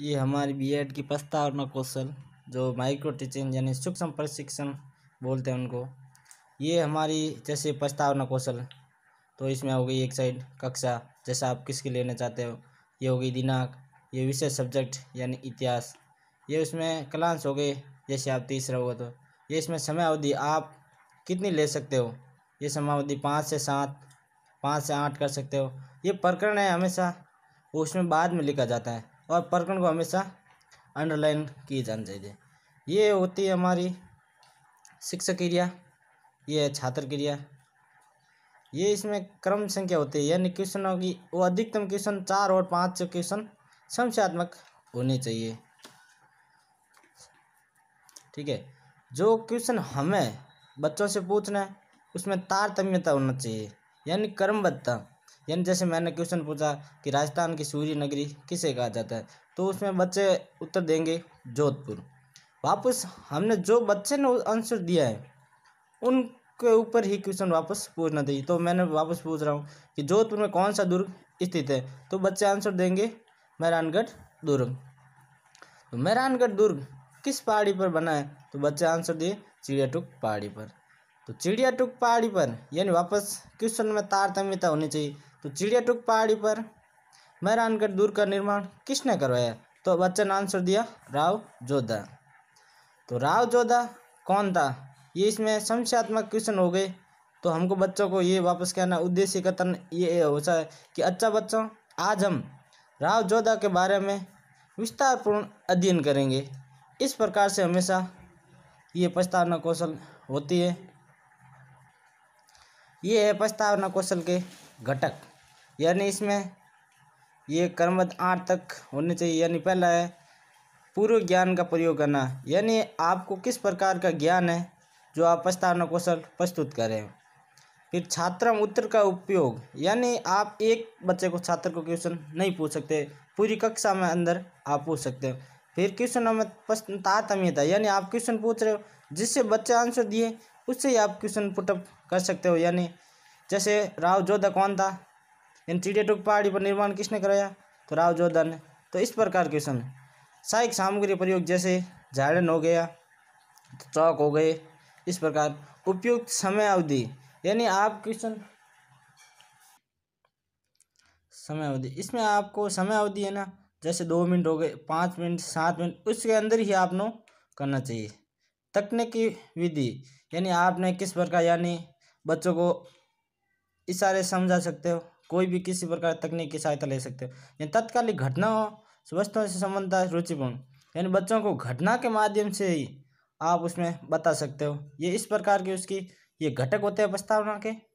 ये हमारी B Ed की प्रस्तावना कौशल जो माइक्रो टीचिंग यानी सूक्ष्म प्रशिक्षण बोलते हैं उनको ये हमारी जैसे प्रस्तावना कौशल तो इसमें हो गई एक साइड कक्षा जैसा आप किसकी लेना चाहते हो ये हो गई दिनांक ये विषय सब्जेक्ट यानी इतिहास ये उसमें क्लांस हो गए जैसे आप तीसरा हुआ तो ये इसमें समय अवधि आप कितनी ले सकते हो ये समय अवधि पाँच से सात पाँच से आठ कर सकते हो ये प्रकरण है हमेशा उसमें बाद में लिखा जाता है और प्रकरण को हमेशा अंडरलाइन किए जाना चाहिए ये होती है हमारी शिक्षक क्रिया ये है छात्र क्रिया ये इसमें क्रम संख्या होती है यानी क्वेश्चन होगी वो अधिकतम क्वेश्चन चार और पाँच क्वेश्चन संशयात्मक होने चाहिए ठीक है जो क्वेश्चन हमें बच्चों से पूछना है उसमें तारतम्यता होना चाहिए यानी क्रमबद्धता यानी जैसे मैंने क्वेश्चन पूछा कि राजस्थान की सूर्य नगरी किसे कहा जाता है तो उसमें बच्चे उत्तर देंगे जोधपुर वापस हमने जो बच्चे ने आंसर दिया है उनके ऊपर ही क्वेश्चन वापस पूछना चाहिए तो मैंने वापस पूछ रहा हूँ कि जोधपुर में कौन सा दुर्ग स्थित है तो बच्चे आंसर देंगे मेहरानगढ़ दुर्ग तो मेहरानगढ़ दुर्ग किस पहाड़ी पर बना है तो बच्चे आंसर दिए चिड़ियाटुक पहाड़ी पर तो चिड़ियाटुक पहाड़ी पर यानी वापस क्वेश्चन में तारतम्यता होनी चाहिए तो चिड़ियाटुक पहाड़ी पर मैरानगढ़ दुर्ग का निर्माण किसने करवाया तो बच्चा ने आंसर दिया राव जोधा तो राव जोधा कौन था ये इसमें संशयात्मक क्वेश्चन हो गए तो हमको बच्चों को ये वापस कहना उद्देश्य कथन ये होता है कि अच्छा बच्चों आज हम राव जोधा के बारे में विस्तारपूर्ण अध्ययन करेंगे इस प्रकार से हमेशा ये प्रस्तावना कौशल होती है ये है प्रस्तावना कौशल के घटक यानी इसमें ये कर्मवद आठ तक होने चाहिए यानी पहला है पूर्व ज्ञान का प्रयोग करना यानी आपको किस प्रकार का ज्ञान है जो आप प्रस्तावना कौशल प्रस्तुत करें फिर छात्रम उत्तर का उपयोग यानी आप एक बच्चे को छात्र को क्वेश्चन नहीं पूछ सकते पूरी कक्षा में अंदर आप पूछ सकते हो फिर क्वेश्चन प्रश्न तारतम्यता यानी आप क्वेश्चन पूछ रहे हो जिससे बच्चे आंसर दिए उससे ही आप क्वेश्चन पुटअप कर सकते हो यानी जैसे राव जोधा कौन था इन टुक पहाड़ी पर निर्माण किसने कराया तो राव जोधा ने तो इस प्रकार क्वेश्चन सहायक सामग्री प्रयोग जैसे झाड़न हो गया तो चौक हो गए इस प्रकार उपयुक्त समय अवधि यानी आप क्वेश्चन समय अवधि इसमें आपको समय अवधि है ना जैसे दो मिनट हो गए पाँच मिनट सात मिनट उसके अंदर ही आपने करना चाहिए तकनीकी विधि यानी आपने किस प्रकार यानी बच्चों को इशारे समझा सकते हो कोई भी किसी प्रकार तकनीक की सहायता ले सकते हो या तत्कालिक घटनाओं वस्तुओं से संबंधित रुचिपूर्ण यानी बच्चों को घटना के माध्यम से ही आप उसमें बता सकते हो ये इस प्रकार की उसकी ये घटक होते हैं प्रस्तावना के